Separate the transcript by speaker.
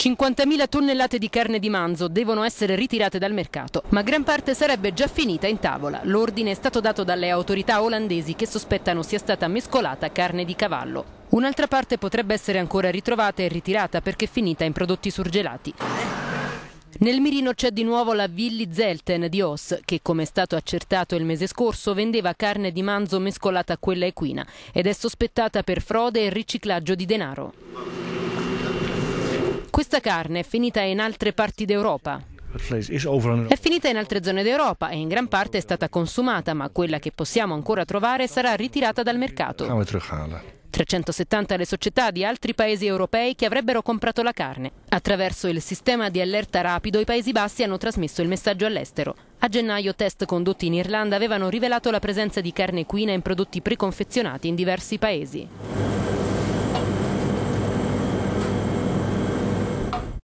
Speaker 1: 50.000 tonnellate di carne di manzo devono essere ritirate dal mercato, ma gran parte sarebbe già finita in tavola. L'ordine è stato dato dalle autorità olandesi che sospettano sia stata mescolata carne di cavallo. Un'altra parte potrebbe essere ancora ritrovata e ritirata perché finita in prodotti surgelati. Nel mirino c'è di nuovo la Villi Zelten di Oss, che come è stato accertato il mese scorso vendeva carne di manzo mescolata a quella equina ed è sospettata per frode e riciclaggio di denaro. Questa carne è finita in altre parti d'Europa.
Speaker 2: È
Speaker 1: finita in altre zone d'Europa e in gran parte è stata consumata, ma quella che possiamo ancora trovare sarà ritirata dal mercato. 370 le società di altri paesi europei che avrebbero comprato la carne. Attraverso il sistema di allerta rapido i Paesi Bassi hanno trasmesso il messaggio all'estero. A gennaio test condotti in Irlanda avevano rivelato la presenza di carne equina in prodotti preconfezionati in diversi paesi.